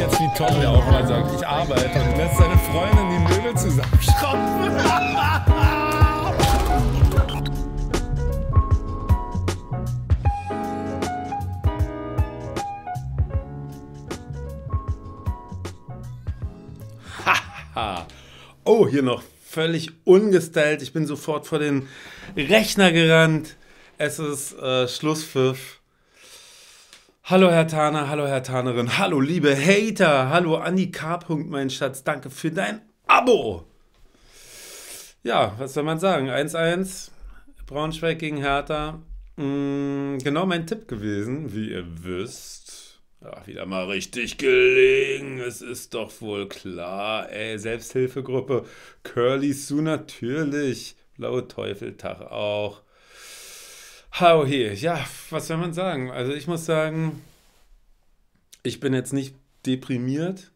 jetzt wie Tom, der auch mal sagt, ich arbeite und lässt seine Freundin die Möbel zusammenschrauben. Oh, hier noch völlig ungestellt. Ich bin sofort vor den Rechner gerannt. Es ist äh, Schlusspfiff. Hallo Herr Taner, hallo Herr Tanerin, hallo liebe Hater, hallo Andi K. mein Schatz, danke für dein Abo. Ja, was soll man sagen? 1-1, Braunschweig gegen Hertha. Hm, genau mein Tipp gewesen, wie ihr wisst. Ja, wieder mal richtig gelegen. Es ist doch wohl klar. Ey, Selbsthilfegruppe. Curly Sue natürlich. Blaue Teufel Tag auch. How here? Ja, was soll man sagen? Also ich muss sagen, ich bin jetzt nicht deprimiert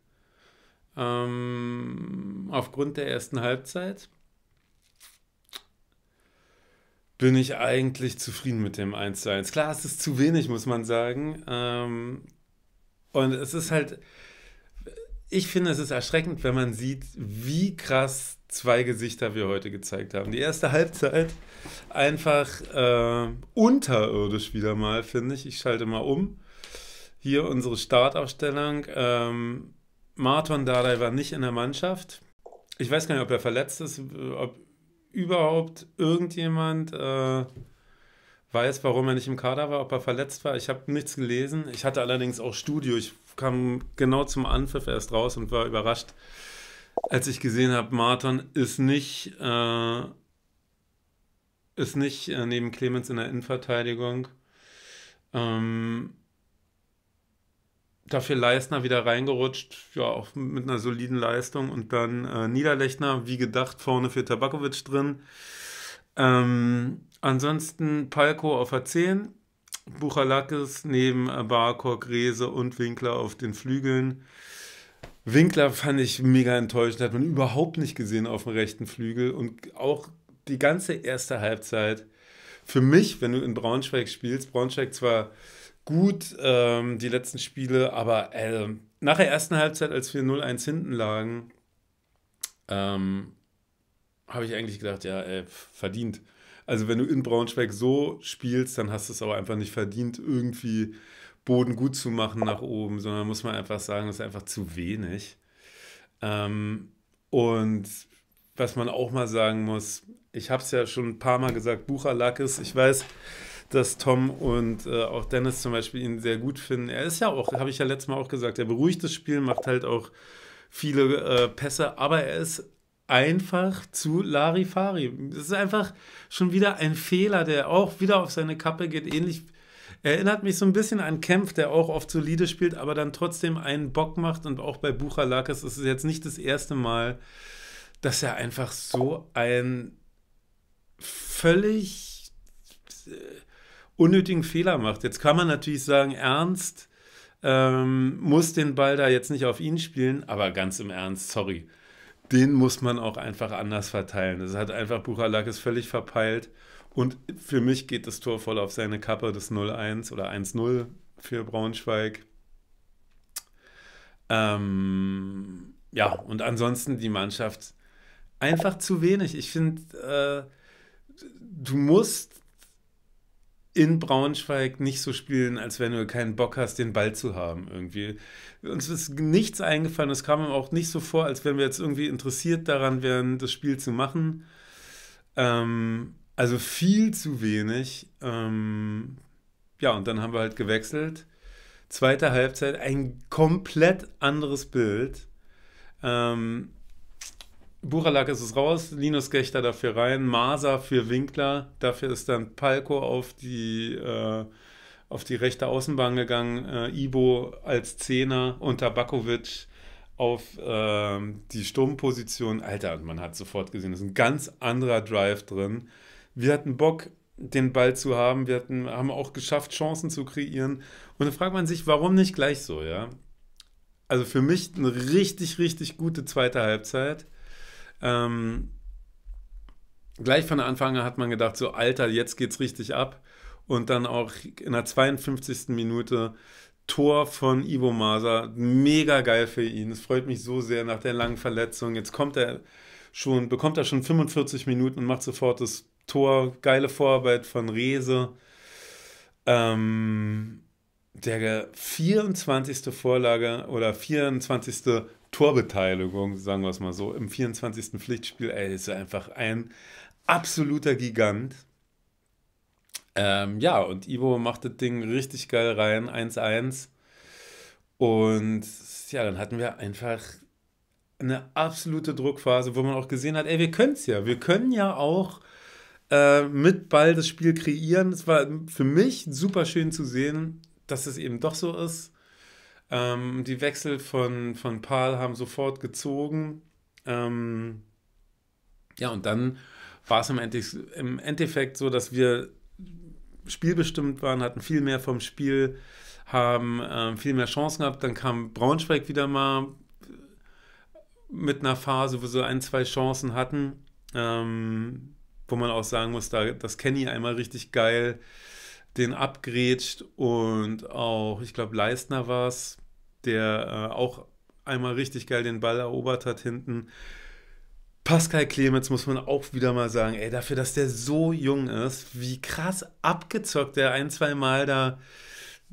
ähm, aufgrund der ersten Halbzeit. Bin ich eigentlich zufrieden mit dem 1 zu 1. Klar, es ist zu wenig, muss man sagen. Ähm, und es ist halt, ich finde, es ist erschreckend, wenn man sieht, wie krass zwei Gesichter wir heute gezeigt haben. Die erste Halbzeit einfach äh, unterirdisch wieder mal, finde ich. Ich schalte mal um. Hier unsere Startaufstellung. Ähm, Marton Dardai war nicht in der Mannschaft. Ich weiß gar nicht, ob er verletzt ist, äh, ob überhaupt irgendjemand äh, weiß, warum er nicht im Kader war, ob er verletzt war. Ich habe nichts gelesen. Ich hatte allerdings auch Studio. Ich kam genau zum Anpfiff erst raus und war überrascht, als ich gesehen habe, Martin ist nicht, äh, ist nicht äh, neben Clemens in der Innenverteidigung. Ähm, dafür Leistner wieder reingerutscht, ja, auch mit einer soliden Leistung. Und dann äh, Niederlechner, wie gedacht, vorne für Tabakovic drin. Ähm, ansonsten Palko auf a 10, Buchalakis neben Barkor, Grese und Winkler auf den Flügeln. Winkler fand ich mega enttäuscht, hat man überhaupt nicht gesehen auf dem rechten Flügel und auch die ganze erste Halbzeit. Für mich, wenn du in Braunschweig spielst, Braunschweig zwar gut ähm, die letzten Spiele, aber äh, nach der ersten Halbzeit, als wir 0-1 hinten lagen, ähm, habe ich eigentlich gedacht, ja, ey, äh, verdient. Also wenn du in Braunschweig so spielst, dann hast du es auch einfach nicht verdient, irgendwie Boden gut zu machen nach oben, sondern muss man einfach sagen, das ist einfach zu wenig. Ähm, und was man auch mal sagen muss, ich habe es ja schon ein paar Mal gesagt, Buchalakis, ich weiß, dass Tom und äh, auch Dennis zum Beispiel ihn sehr gut finden. Er ist ja auch, habe ich ja letztes Mal auch gesagt, er beruhigt das Spiel, macht halt auch viele äh, Pässe, aber er ist einfach zu Larifari. Das ist einfach schon wieder ein Fehler, der auch wieder auf seine Kappe geht. Ähnlich erinnert mich so ein bisschen an Kempf, der auch oft solide spielt, aber dann trotzdem einen Bock macht. Und auch bei Buchalakis ist es jetzt nicht das erste Mal, dass er einfach so ein völlig äh, unnötigen Fehler macht. Jetzt kann man natürlich sagen, Ernst ähm, muss den Ball da jetzt nicht auf ihn spielen, aber ganz im Ernst, sorry den muss man auch einfach anders verteilen. Das hat einfach Buchalakis völlig verpeilt. Und für mich geht das Tor voll auf seine Kappe, das 0-1 oder 1-0 für Braunschweig. Ähm, ja, und ansonsten die Mannschaft einfach zu wenig. Ich finde, äh, du musst in Braunschweig nicht so spielen, als wenn du keinen Bock hast, den Ball zu haben irgendwie. Uns ist nichts eingefallen, es kam auch nicht so vor, als wenn wir jetzt irgendwie interessiert daran wären, das Spiel zu machen. Ähm, also viel zu wenig. Ähm, ja, und dann haben wir halt gewechselt. Zweite Halbzeit, ein komplett anderes Bild. Ähm, Buchalak ist es raus, Linus Gächter dafür rein, Masa für Winkler, dafür ist dann Palko auf die, äh, auf die rechte Außenbahn gegangen, äh, Ibo als Zehner und Tabakovic auf äh, die Sturmposition. Alter, man hat sofort gesehen, es ist ein ganz anderer Drive drin. Wir hatten Bock, den Ball zu haben, wir hatten, haben auch geschafft, Chancen zu kreieren. Und dann fragt man sich, warum nicht gleich so, ja? Also für mich eine richtig, richtig gute zweite Halbzeit ähm, gleich von Anfang an hat man gedacht, so Alter, jetzt geht's richtig ab. Und dann auch in der 52. Minute Tor von Ivo Maser. Mega geil für ihn. Es freut mich so sehr nach der langen Verletzung. Jetzt kommt er schon, bekommt er schon 45 Minuten und macht sofort das Tor. Geile Vorarbeit von Rese. Ähm, der 24. Vorlage oder 24. Torbeteiligung, sagen wir es mal so, im 24. Pflichtspiel. Ey, ist er einfach ein absoluter Gigant. Ähm, ja, und Ivo macht das Ding richtig geil rein, 1-1. Und ja, dann hatten wir einfach eine absolute Druckphase, wo man auch gesehen hat, ey, wir können es ja. Wir können ja auch äh, mit Ball das Spiel kreieren. Es war für mich super schön zu sehen, dass es eben doch so ist. Ähm, die Wechsel von, von Paul haben sofort gezogen. Ähm, ja, und dann war es im, Endeffekt, im Endeffekt so, dass wir spielbestimmt waren, hatten viel mehr vom Spiel, haben äh, viel mehr Chancen gehabt. Dann kam Braunschweig wieder mal mit einer Phase, wo sie ein, zwei Chancen hatten, ähm, wo man auch sagen muss, da, das Kenny einmal richtig geil den abgrätscht und auch, ich glaube, Leistner war es, der äh, auch einmal richtig geil den Ball erobert hat hinten. Pascal Clemens muss man auch wieder mal sagen, ey, dafür, dass der so jung ist, wie krass abgezockt der ein, zwei Mal da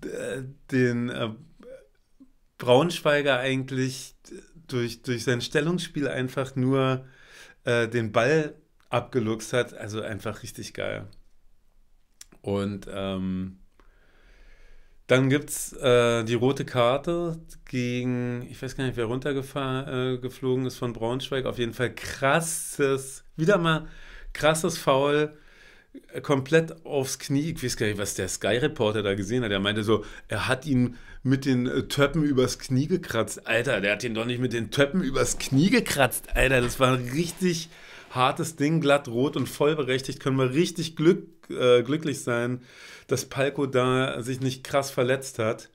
äh, den äh, Braunschweiger eigentlich durch, durch sein Stellungsspiel einfach nur äh, den Ball abgeluchst hat. Also einfach richtig geil. Und ähm, dann gibt es äh, die rote Karte gegen, ich weiß gar nicht, wer runtergeflogen äh, ist von Braunschweig. Auf jeden Fall krasses, wieder mal krasses Foul äh, komplett aufs Knie. Ich weiß gar nicht, was der Sky-Reporter da gesehen hat. Er meinte so, er hat ihn mit den äh, Töppen übers Knie gekratzt. Alter, der hat ihn doch nicht mit den Töppen übers Knie gekratzt. Alter, das war ein richtig hartes Ding, glatt rot und vollberechtigt. Können wir richtig Glück äh, glücklich sein, dass Palko da sich nicht krass verletzt hat.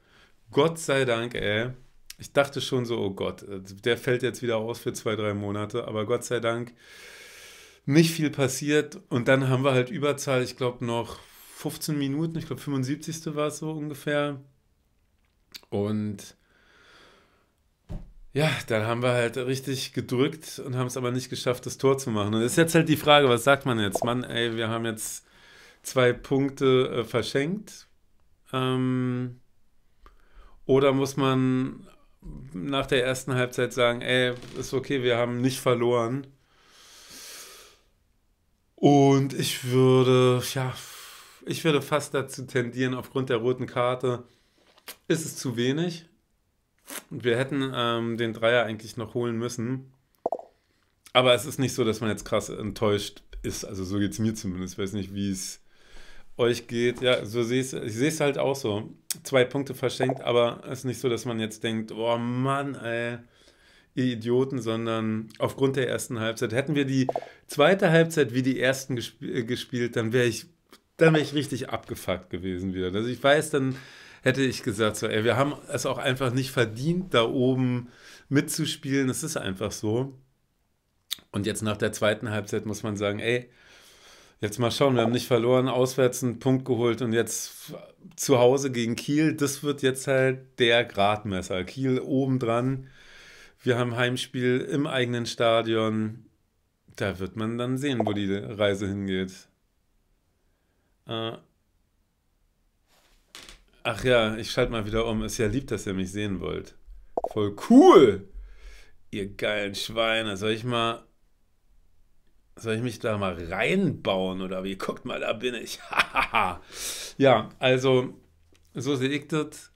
Gott sei Dank, ey. Ich dachte schon so, oh Gott, äh, der fällt jetzt wieder aus für zwei, drei Monate, aber Gott sei Dank nicht viel passiert. Und dann haben wir halt Überzahl, ich glaube noch 15 Minuten, ich glaube 75. war es so ungefähr. Und ja, dann haben wir halt richtig gedrückt und haben es aber nicht geschafft, das Tor zu machen. Und das ist jetzt halt die Frage, was sagt man jetzt? Mann, ey, wir haben jetzt zwei Punkte äh, verschenkt? Ähm, oder muss man nach der ersten Halbzeit sagen, ey, ist okay, wir haben nicht verloren. Und ich würde, ja, ich würde fast dazu tendieren, aufgrund der roten Karte ist es zu wenig. Wir hätten ähm, den Dreier eigentlich noch holen müssen. Aber es ist nicht so, dass man jetzt krass enttäuscht ist. Also so geht es mir zumindest. Ich weiß nicht, wie es euch geht. Ja, so sehe ich es halt auch so. Zwei Punkte verschenkt, aber es ist nicht so, dass man jetzt denkt, oh Mann, ey, ihr Idioten, sondern aufgrund der ersten Halbzeit. Hätten wir die zweite Halbzeit wie die ersten gesp äh, gespielt, dann wäre ich, dann wäre ich richtig abgefuckt gewesen wieder. Also ich weiß, dann hätte ich gesagt, so, ey, wir haben es auch einfach nicht verdient, da oben mitzuspielen. Es ist einfach so. Und jetzt nach der zweiten Halbzeit muss man sagen, ey, Jetzt mal schauen, wir haben nicht verloren, auswärts einen Punkt geholt und jetzt zu Hause gegen Kiel, das wird jetzt halt der Gradmesser. Kiel obendran. wir haben Heimspiel im eigenen Stadion. Da wird man dann sehen, wo die Reise hingeht. Äh, ach ja, ich schalte mal wieder um. Ist ja lieb, dass ihr mich sehen wollt. Voll cool! Ihr geilen Schweine. Soll ich mal soll ich mich da mal reinbauen oder wie? Guckt mal, da bin ich. ja, also so sehe ich das.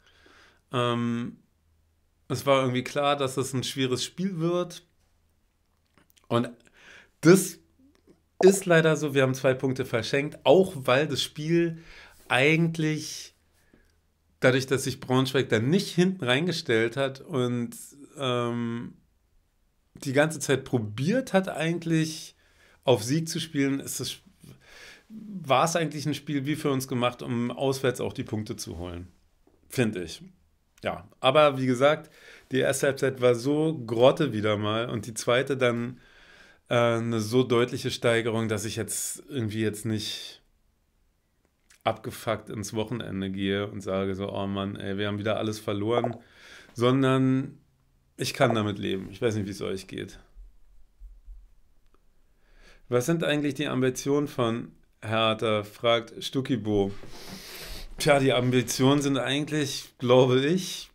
Ähm, es war irgendwie klar, dass es ein schweres Spiel wird. Und das ist leider so, wir haben zwei Punkte verschenkt, auch weil das Spiel eigentlich dadurch, dass sich Braunschweig dann nicht hinten reingestellt hat und ähm, die ganze Zeit probiert hat, eigentlich auf Sieg zu spielen, ist das, war es eigentlich ein Spiel wie für uns gemacht, um auswärts auch die Punkte zu holen. Finde ich. Ja, aber wie gesagt, die erste Halbzeit war so grotte wieder mal und die zweite dann äh, eine so deutliche Steigerung, dass ich jetzt irgendwie jetzt nicht abgefuckt ins Wochenende gehe und sage so, oh Mann, ey, wir haben wieder alles verloren, sondern ich kann damit leben. Ich weiß nicht, wie es euch geht. Was sind eigentlich die Ambitionen von Hertha? fragt Stuckibo. Tja, die Ambitionen sind eigentlich, glaube ich,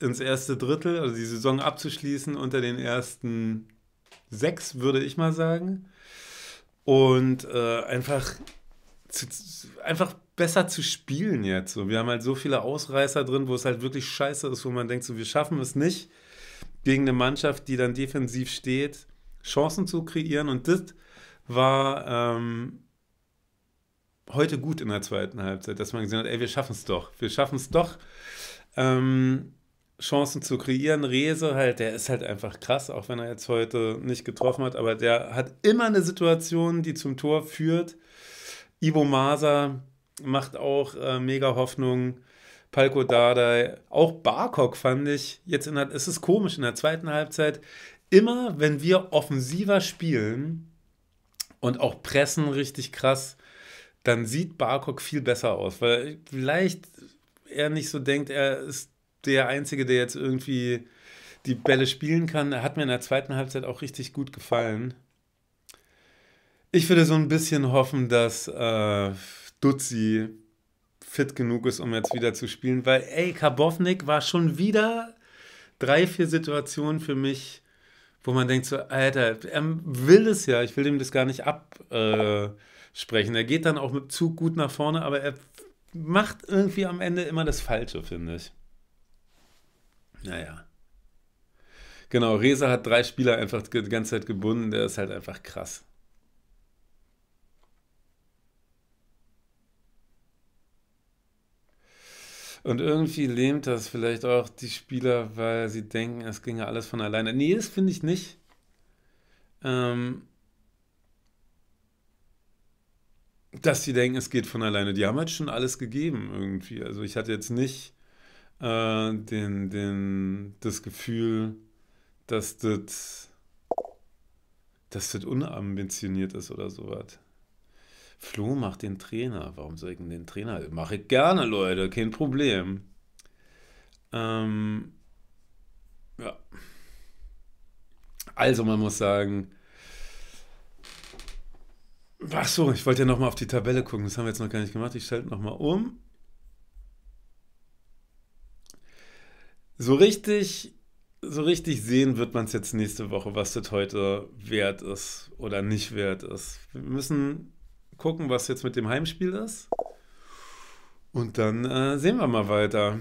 ins erste Drittel, also die Saison abzuschließen unter den ersten sechs, würde ich mal sagen. Und äh, einfach, zu, einfach besser zu spielen jetzt. So, wir haben halt so viele Ausreißer drin, wo es halt wirklich scheiße ist, wo man denkt, so, wir schaffen es nicht gegen eine Mannschaft, die dann defensiv steht Chancen zu kreieren. Und das war ähm, heute gut in der zweiten Halbzeit, dass man gesehen hat, ey, wir schaffen es doch. Wir schaffen es doch, ähm, Chancen zu kreieren. Rese halt, der ist halt einfach krass, auch wenn er jetzt heute nicht getroffen hat, aber der hat immer eine Situation, die zum Tor führt. Ivo Maser macht auch äh, mega Hoffnung. Palko Dardai, auch Barkok fand ich, jetzt in der, es ist komisch, in der zweiten Halbzeit immer wenn wir offensiver spielen und auch pressen richtig krass, dann sieht Barkok viel besser aus, weil vielleicht er nicht so denkt, er ist der Einzige, der jetzt irgendwie die Bälle spielen kann. Er hat mir in der zweiten Halbzeit auch richtig gut gefallen. Ich würde so ein bisschen hoffen, dass äh, Dutzi fit genug ist, um jetzt wieder zu spielen, weil, ey, Karbovnik war schon wieder drei, vier Situationen für mich wo man denkt so, Alter, er will es ja, ich will ihm das gar nicht absprechen. Äh, er geht dann auch mit Zug gut nach vorne, aber er macht irgendwie am Ende immer das Falsche, finde ich. Naja. Genau, Reza hat drei Spieler einfach die ganze Zeit gebunden, der ist halt einfach krass. Und irgendwie lähmt das vielleicht auch die Spieler, weil sie denken, es ginge alles von alleine. Nee, das finde ich nicht. Ähm, dass sie denken, es geht von alleine. Die haben halt schon alles gegeben irgendwie. Also ich hatte jetzt nicht äh, den, den, das Gefühl, dass das, dass das unambitioniert ist oder sowas. Flo macht den Trainer. Warum soll ich denn den Trainer? Mache ich gerne, Leute, kein Problem. Ähm, ja. Also man muss sagen, ach so, ich wollte ja nochmal auf die Tabelle gucken, das haben wir jetzt noch gar nicht gemacht, ich schalte nochmal um. So richtig, so richtig sehen wird man es jetzt nächste Woche, was das heute wert ist oder nicht wert ist. Wir müssen gucken, was jetzt mit dem Heimspiel ist. Und dann äh, sehen wir mal weiter.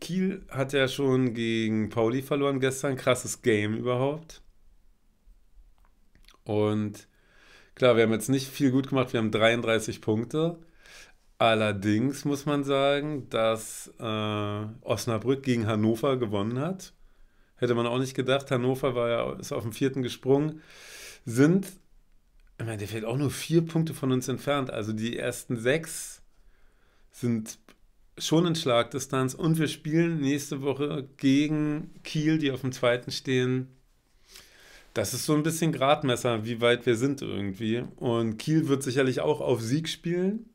Kiel hat ja schon gegen Pauli verloren gestern. Krasses Game überhaupt. Und klar, wir haben jetzt nicht viel gut gemacht. Wir haben 33 Punkte. Allerdings muss man sagen, dass äh, Osnabrück gegen Hannover gewonnen hat. Hätte man auch nicht gedacht. Hannover war ja, ist auf dem vierten gesprungen. Sind ich meine, der fällt auch nur vier Punkte von uns entfernt. Also die ersten sechs sind schon in Schlagdistanz und wir spielen nächste Woche gegen Kiel, die auf dem zweiten stehen. Das ist so ein bisschen Gradmesser, wie weit wir sind irgendwie. Und Kiel wird sicherlich auch auf Sieg spielen.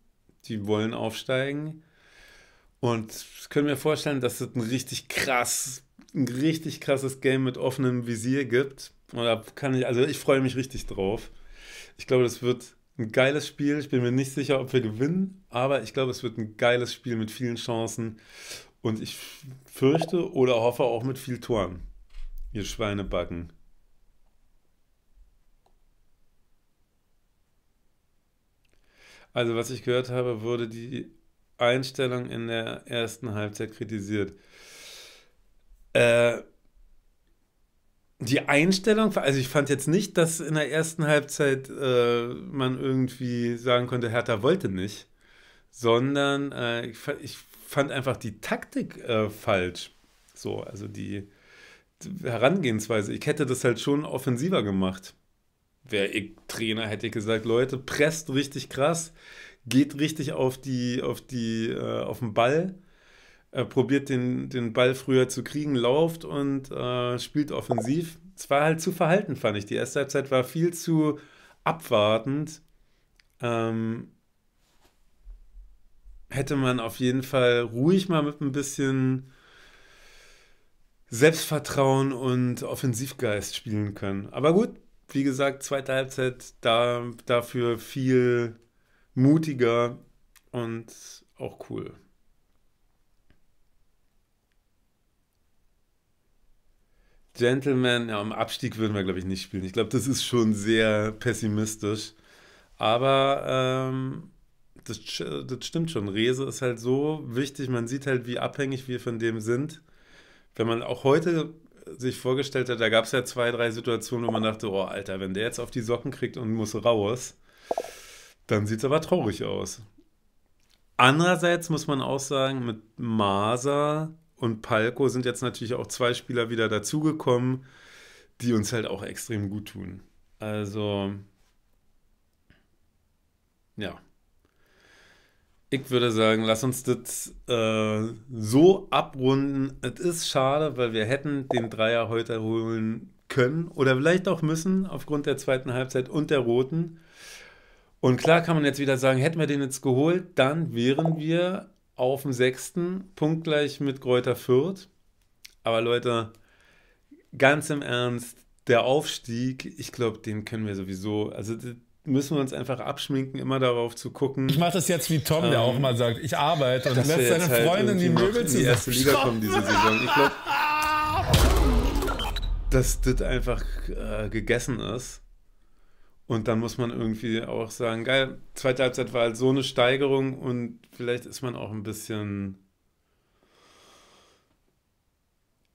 Die wollen aufsteigen. Und ich könnte mir vorstellen, dass es ein richtig krass, ein richtig krasses Game mit offenem Visier gibt. Und da kann ich, also ich freue mich richtig drauf. Ich glaube, das wird ein geiles Spiel. Ich bin mir nicht sicher, ob wir gewinnen, aber ich glaube, es wird ein geiles Spiel mit vielen Chancen. Und ich fürchte oder hoffe auch mit viel Toren. Ihr Schweinebacken. Also, was ich gehört habe, wurde die Einstellung in der ersten Halbzeit kritisiert. Äh, die Einstellung, also ich fand jetzt nicht, dass in der ersten Halbzeit äh, man irgendwie sagen konnte, Hertha wollte nicht, sondern äh, ich, ich, fand einfach die Taktik äh, falsch. So, also die, die, Herangehensweise. Ich hätte das halt schon offensiver gemacht. Wäre ich Trainer, hätte ich gesagt, Leute, presst richtig krass, geht richtig auf die, auf die, äh, auf den Ball äh, probiert den, den Ball früher zu kriegen, lauft und äh, spielt offensiv. Es war halt zu verhalten, fand ich. Die erste Halbzeit war viel zu abwartend. Ähm, hätte man auf jeden Fall ruhig mal mit ein bisschen Selbstvertrauen und Offensivgeist spielen können. Aber gut, wie gesagt, zweite Halbzeit da, dafür viel mutiger und auch cool. Gentleman, ja, im Abstieg würden wir, glaube ich, nicht spielen. Ich glaube, das ist schon sehr pessimistisch. Aber ähm, das, das stimmt schon. Rese ist halt so wichtig. Man sieht halt, wie abhängig wir von dem sind. Wenn man auch heute sich vorgestellt hat, da gab es ja zwei, drei Situationen, wo man dachte, oh Alter, wenn der jetzt auf die Socken kriegt und muss raus, dann sieht es aber traurig aus. Andererseits muss man auch sagen, mit Maser und Palko sind jetzt natürlich auch zwei Spieler wieder dazugekommen, die uns halt auch extrem gut tun. Also, ja. Ich würde sagen, lass uns das äh, so abrunden. Es ist schade, weil wir hätten den Dreier heute holen können oder vielleicht auch müssen aufgrund der zweiten Halbzeit und der roten. Und klar kann man jetzt wieder sagen, hätten wir den jetzt geholt, dann wären wir auf dem sechsten, punktgleich mit Kräuter Fürth. Aber Leute, ganz im Ernst, der Aufstieg, ich glaube, den können wir sowieso, also müssen wir uns einfach abschminken, immer darauf zu gucken. Ich mache das jetzt wie Tom, ähm, der auch mal ähm, sagt, ich arbeite und lässt seine halt Freundin die Möbel ziehen. Die erste Liga kommen diese Saison. Ich glaube, dass das einfach äh, gegessen ist. Und dann muss man irgendwie auch sagen, geil, zweite Halbzeit war halt so eine Steigerung und vielleicht ist man auch ein bisschen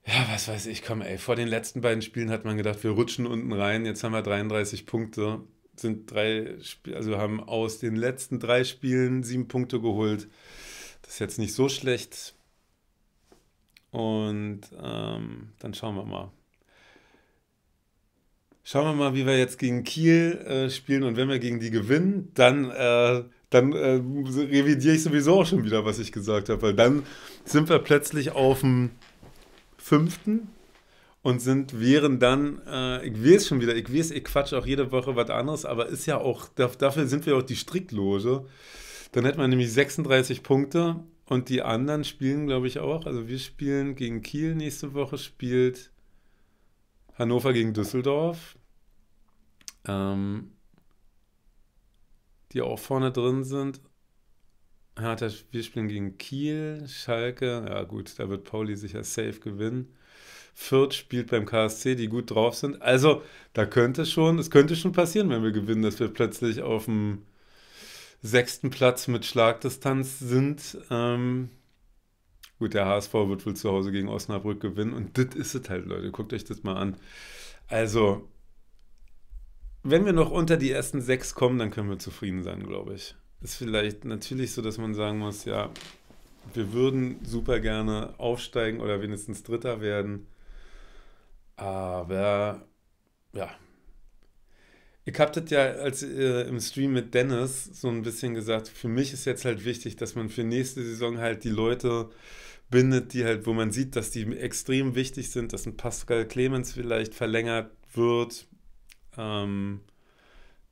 Ja, was weiß ich, komm, ey, vor den letzten beiden Spielen hat man gedacht, wir rutschen unten rein, jetzt haben wir 33 Punkte, sind drei, Sp also haben aus den letzten drei Spielen sieben Punkte geholt. Das ist jetzt nicht so schlecht. Und ähm, dann schauen wir mal schauen wir mal, wie wir jetzt gegen Kiel äh, spielen und wenn wir gegen die gewinnen, dann, äh, dann äh, revidiere ich sowieso auch schon wieder, was ich gesagt habe, weil dann sind wir plötzlich auf dem fünften und sind, wären dann, äh, ich weiß schon wieder, ich weiß, ich quatsch auch jede Woche was anderes, aber ist ja auch, dafür sind wir auch die Strickloge. Dann hätten wir nämlich 36 Punkte und die anderen spielen, glaube ich, auch. Also wir spielen gegen Kiel nächste Woche, spielt Hannover gegen Düsseldorf. Ähm, die auch vorne drin sind. Hertha, wir spielen gegen Kiel, Schalke, ja gut, da wird Pauli sicher safe gewinnen. Fürth spielt beim KSC, die gut drauf sind. Also, da könnte schon, es könnte schon passieren, wenn wir gewinnen, dass wir plötzlich auf dem sechsten Platz mit Schlagdistanz sind. Ähm, Gut, der HSV wird wohl zu Hause gegen Osnabrück gewinnen und das ist es halt, Leute. Guckt euch das mal an. Also, wenn wir noch unter die ersten sechs kommen, dann können wir zufrieden sein, glaube ich. Ist vielleicht natürlich so, dass man sagen muss, ja, wir würden super gerne aufsteigen oder wenigstens Dritter werden. Aber ja. Ich habe das ja als, äh, im Stream mit Dennis so ein bisschen gesagt, für mich ist jetzt halt wichtig, dass man für nächste Saison halt die Leute bindet die halt, wo man sieht, dass die extrem wichtig sind, dass ein Pascal Clemens vielleicht verlängert wird, ähm,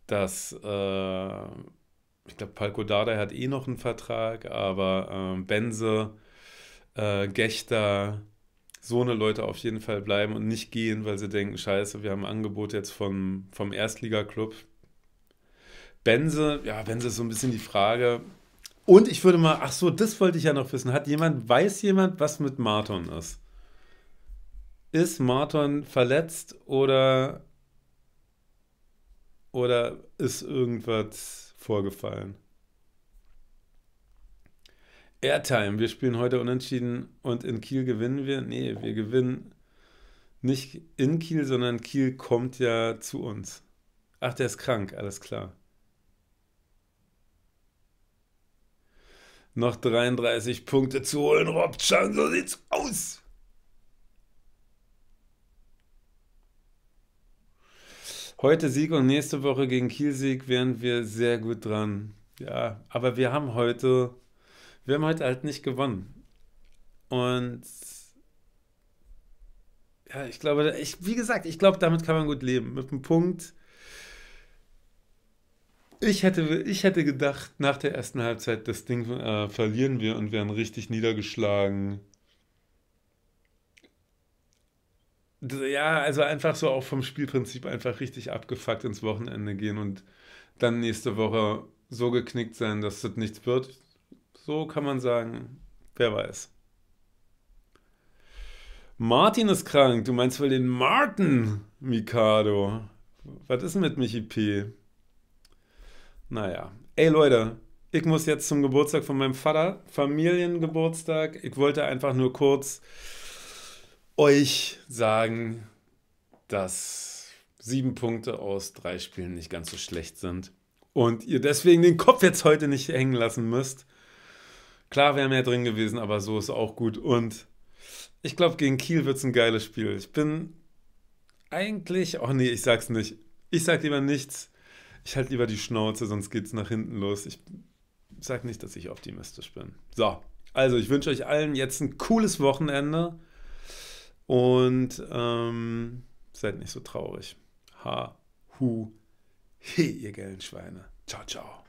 dass äh, ich glaube, Palko Dada hat eh noch einen Vertrag, aber äh, Benze, äh, Gächter, so eine Leute auf jeden Fall bleiben und nicht gehen, weil sie denken, scheiße, wir haben ein Angebot jetzt vom, vom Erstliga-Club. Benze, ja, Benze ist so ein bisschen die Frage, und ich würde mal, ach so, das wollte ich ja noch wissen. Hat jemand, weiß jemand, was mit Marton ist? Ist Marton verletzt oder, oder ist irgendwas vorgefallen? Airtime, wir spielen heute unentschieden und in Kiel gewinnen wir. Nee, wir gewinnen nicht in Kiel, sondern Kiel kommt ja zu uns. Ach, der ist krank, alles klar. noch 33 Punkte zu holen. Rob Chan, so sieht's aus. Heute Sieg und nächste Woche gegen Kiel-Sieg wären wir sehr gut dran. Ja, aber wir haben heute, wir haben heute halt nicht gewonnen. Und ja, ich glaube, ich, wie gesagt, ich glaube, damit kann man gut leben. Mit einem Punkt ich hätte, ich hätte gedacht, nach der ersten Halbzeit, das Ding äh, verlieren wir und werden richtig niedergeschlagen. Ja, also einfach so auch vom Spielprinzip einfach richtig abgefuckt ins Wochenende gehen und dann nächste Woche so geknickt sein, dass das nichts wird. So kann man sagen, wer weiß. Martin ist krank, du meinst wohl den Martin Mikado. Was ist denn mit Michi P? Naja. Ey Leute, ich muss jetzt zum Geburtstag von meinem Vater, Familiengeburtstag. Ich wollte einfach nur kurz euch sagen, dass sieben Punkte aus drei Spielen nicht ganz so schlecht sind. Und ihr deswegen den Kopf jetzt heute nicht hängen lassen müsst. Klar wäre mehr drin gewesen, aber so ist auch gut. Und ich glaube, gegen Kiel wird es ein geiles Spiel. Ich bin eigentlich. Oh nee, ich sag's nicht. Ich sag lieber nichts ich halte lieber die Schnauze, sonst geht es nach hinten los. Ich sage nicht, dass ich optimistisch bin. So, also ich wünsche euch allen jetzt ein cooles Wochenende und ähm, seid nicht so traurig. Ha, hu, he, ihr geilen Schweine. Ciao, ciao.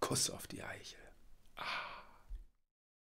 Kuss auf die Eiche.